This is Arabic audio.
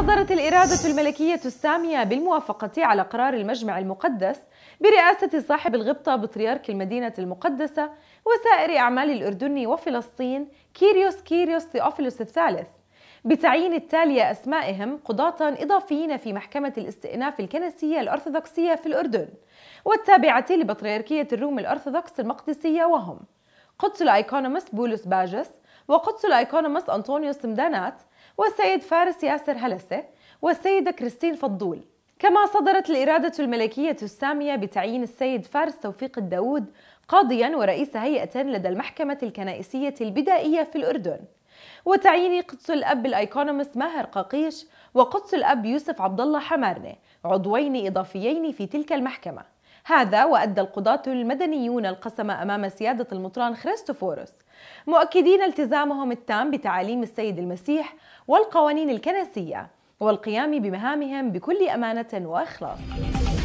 صدرت الإرادة الملكية السامية بالموافقة على قرار المجمع المقدس برئاسة صاحب الغبطة بطريرك المدينة المقدسة وسائر أعمال الأردن وفلسطين كيريوس كيريوس ثيوفيلوس الثالث بتعيين التالية أسمائهم قضاة إضافيين في محكمة الاستئناف الكنسية الأرثوذكسية في الأردن والتابعة لبطريركية الروم الأرثوذكس المقدسية وهم قدس الأيكونومس بولس باجس وقدس الأيكونومس أنطونيوس مدانات والسيد فارس ياسر هلسة والسيدة كريستين فضول كما صدرت الإرادة الملكية السامية بتعيين السيد فارس توفيق الداود قاضيا ورئيس هيئة لدى المحكمة الكنائسية البدائية في الأردن وتعيين قدس الأب الأيكونومس ماهر قاقيش وقدس الأب يوسف عبد الله حمارنة عضوين إضافيين في تلك المحكمة هذا وأدى القضاة المدنيون القسم أمام سيادة المطران خريستوفوروس مؤكدين التزامهم التام بتعاليم السيد المسيح والقوانين الكنسية والقيام بمهامهم بكل أمانة وإخلاص